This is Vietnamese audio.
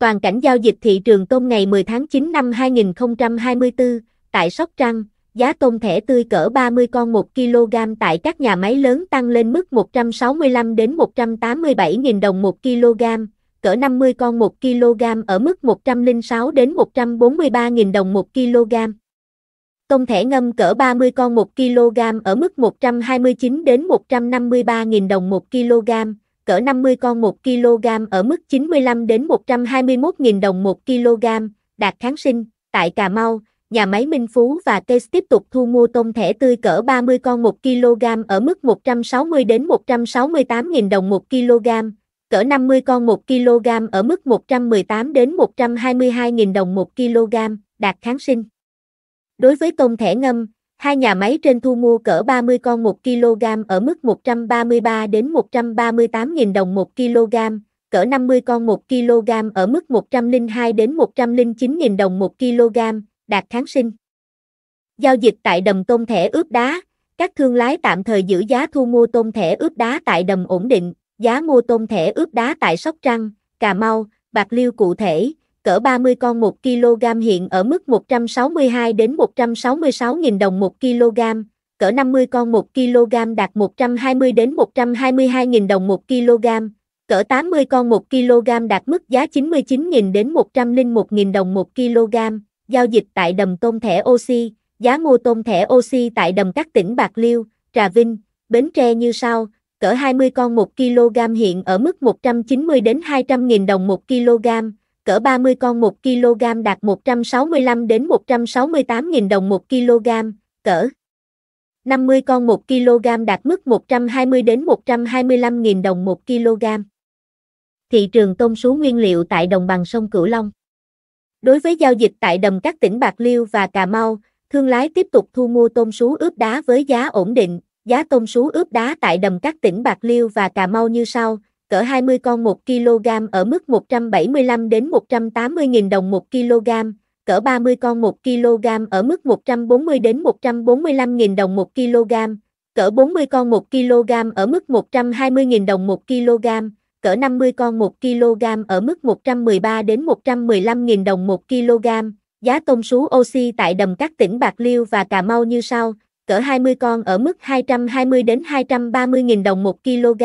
Toàn cảnh giao dịch thị trường tôm ngày 10 tháng 9 năm 2024, tại Sóc Trăng, giá tôm thẻ tươi cỡ 30 con 1 kg tại các nhà máy lớn tăng lên mức 165 đến 187.000 đồng 1 kg, cỡ 50 con 1 kg ở mức 106 đến 143.000 đồng 1 kg. Tôm thẻ ngâm cỡ 30 con 1 kg ở mức 129 đến 153.000 đồng 1 kg cỡ 50 con 1 kg ở mức 95 đến 121.000 đồng 1 kg, đạt kháng sinh, tại Cà Mau, nhà máy Minh Phú và Case tiếp tục thu mua tôm thẻ tươi cỡ 30 con 1 kg ở mức 160 đến 168.000 đồng 1 kg, cỡ 50 con 1 kg ở mức 118 đến 122.000 đồng 1 kg, đạt kháng sinh. Đối với tôm thẻ ngâm, Hai nhà máy trên thu mua cỡ 30 con 1 kg ở mức 133 đến 138.000 đồng 1 kg, cỡ 50 con 1 kg ở mức 102 đến 109.000 đồng 1 kg, đạt kháng sinh. Giao dịch tại đầm tôm thẻ ướp đá, các thương lái tạm thời giữ giá thu mua tôm thẻ ướp đá tại đầm ổn định, giá mua tôm thẻ ướp đá tại Sóc Trăng, Cà Mau, Bạc Liêu cụ thể cỡ 30 con 1 kg hiện ở mức 162 đến 166.000 đồng 1 kg, cỡ 50 con 1 kg đạt 120 đến 122.000 đồng 1 kg, cỡ 80 con 1 kg đạt mức giá 99.000 đến 101.000 đồng 1 kg, giao dịch tại đầm tôm thẻ oxy, giá mua tôm thẻ oxy tại đầm các tỉnh Bạc Liêu, Trà Vinh, Bến Tre như sau, cỡ 20 con 1 kg hiện ở mức 190 đến 200.000 đồng 1 kg, cỡ 30 con 1 kg đạt 165 đến 168.000 đồng 1 kg, cỡ 50 con 1 kg đạt mức 120 đến 125.000 đồng 1 kg. Thị trường tôm sú nguyên liệu tại đồng bằng sông Cửu Long. Đối với giao dịch tại đầm các tỉnh Bạc Liêu và Cà Mau, thương lái tiếp tục thu mua tôm sú ướp đá với giá ổn định. Giá tôm sú ướp đá tại đầm các tỉnh Bạc Liêu và Cà Mau như sau: cỡ 20 con 1 kg ở mức 175 đến 180 000 đồng 1 kg, cỡ 30 con 1 kg ở mức 140 đến 145 000 đồng 1 kg, cỡ 40 con 1 kg ở mức 120 000 đồng 1 kg, cỡ 50 con 1 kg ở mức 113 đến 115 000 đồng 1 kg. Giá tôm sú oxy tại đầm các tỉnh Bạc Liêu và Cà Mau như sau: cỡ 20 con ở mức 220 đến 230 000 đồng 1 kg